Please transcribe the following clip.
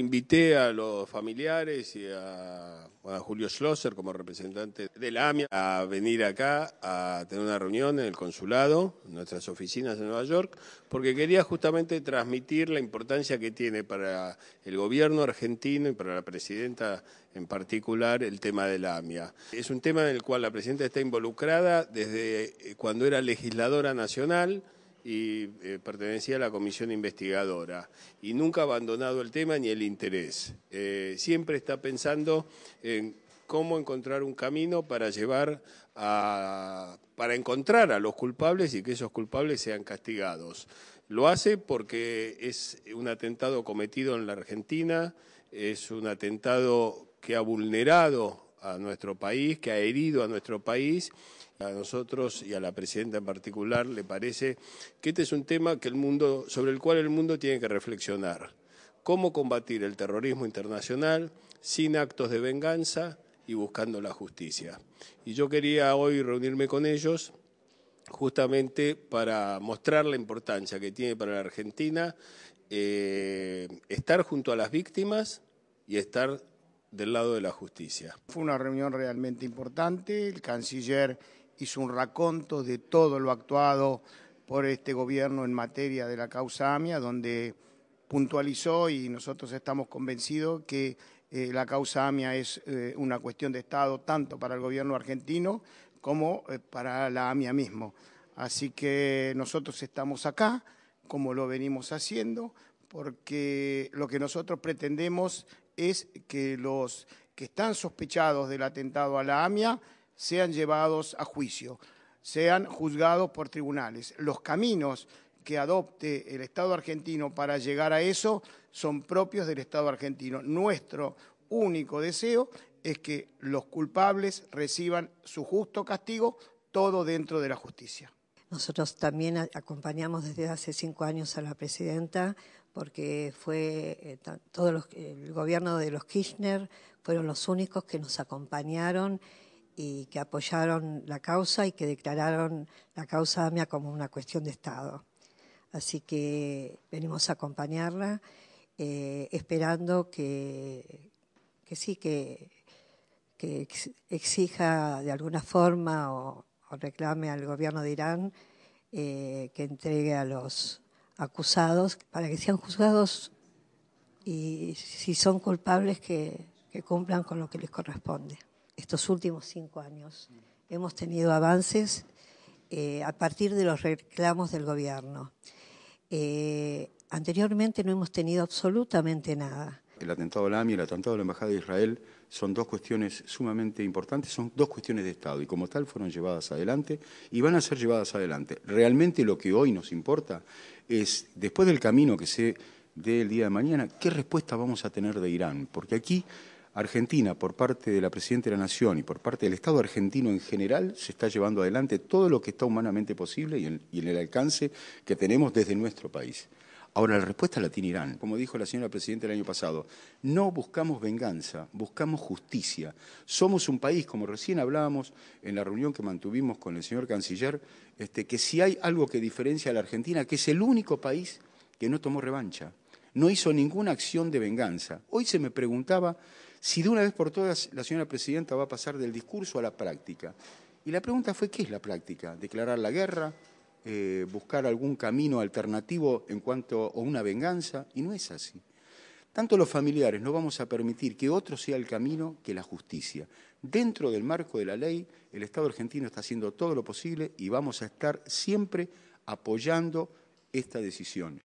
Invité a los familiares y a, Julio Schlosser como representante de la AMIA a venir acá a tener una reunión en el consulado, en nuestras oficinas de Nueva York, porque quería justamente transmitir la importancia que tiene para el gobierno argentino y para la presidenta en particular el tema de la AMIA. Es un tema en el cual la presidenta está involucrada desde eh, cuando era legisladora nacional y eh, pertenecía a la comisión investigadora y nunca ha abandonado el tema ni el interés. Eh, siempre está pensando en cómo encontrar un camino para llevar a, para encontrar a los culpables y que esos culpables sean castigados. Lo hace porque es un atentado cometido en la Argentina, es un atentado que ha vulnerado a nuestro país, que ha herido a nuestro país. A nosotros y a la presidenta en particular le parece que este es un tema que el mundo, sobre el cual el mundo tiene que reflexionar. Cómo combatir el terrorismo internacional sin actos de venganza y buscando la justicia. Y yo quería hoy reunirme con ellos justamente para mostrar la importancia que tiene para la Argentina eh, estar junto a las víctimas y estar del lado de la justicia. Fue una reunión realmente importante, el canciller hizo un raconto de todo lo actuado por este gobierno en materia de la causa AMIA, donde puntualizó y nosotros estamos convencidos que eh, la causa AMIA es eh, una cuestión de Estado tanto para el gobierno argentino como eh, para la AMIA mismo. Así que nosotros estamos acá, como lo venimos haciendo, porque lo que nosotros pretendemos es que los que están sospechados del atentado a la AMIA sean llevados a juicio, sean juzgados por tribunales. Los caminos que adopte el Estado argentino para llegar a eso son propios del Estado argentino. Nuestro único deseo es que los culpables reciban su justo castigo, todo dentro de la justicia. Nosotros también acompañamos desde hace cinco años a la presidenta porque fue eh, todo el gobierno de los Kirchner fueron los únicos que nos acompañaron y que apoyaron la causa y que declararon la causa AMIA como una cuestión de Estado. Así que venimos a acompañarla, eh, esperando que, que sí, que, que exija de alguna forma o o reclame al gobierno de Irán eh, que entregue a los acusados para que sean juzgados y si son culpables que, cumplan con lo que les corresponde. Estos últimos cinco años hemos tenido avances eh, a partir de los reclamos del gobierno. Eh, anteriormente no hemos tenido absolutamente nada el atentado a la el atentado a la Embajada de Israel son dos cuestiones sumamente importantes, son dos cuestiones de Estado y como tal fueron llevadas adelante y van a ser llevadas adelante. Realmente lo que hoy nos importa es, después del camino que se dé el día de mañana, qué respuesta vamos a tener de Irán, porque aquí Argentina, por parte de la Presidenta de la Nación y por parte del Estado argentino en general, se está llevando adelante todo lo que está humanamente posible y en el alcance que tenemos desde nuestro país. Ahora, la respuesta la tiene Irán. Como dijo la señora presidenta el año pasado, no buscamos venganza, buscamos justicia. Somos un país, como recién hablábamos en la reunión que mantuvimos con el señor canciller, este, que si hay algo que diferencia a la Argentina, que es el único país que no tomó revancha, no hizo ninguna acción de venganza. Hoy se me preguntaba si de una vez por todas la señora presidenta va a pasar del discurso a la práctica. Y la pregunta fue, ¿qué es la práctica? ¿Declarar la guerra? Eh, buscar algún camino alternativo en cuanto a una venganza, y no es así. Tanto los familiares no vamos a permitir que otro sea el camino que la justicia. Dentro del marco de la ley, el Estado argentino está haciendo todo lo posible y vamos a estar siempre apoyando esta decisión.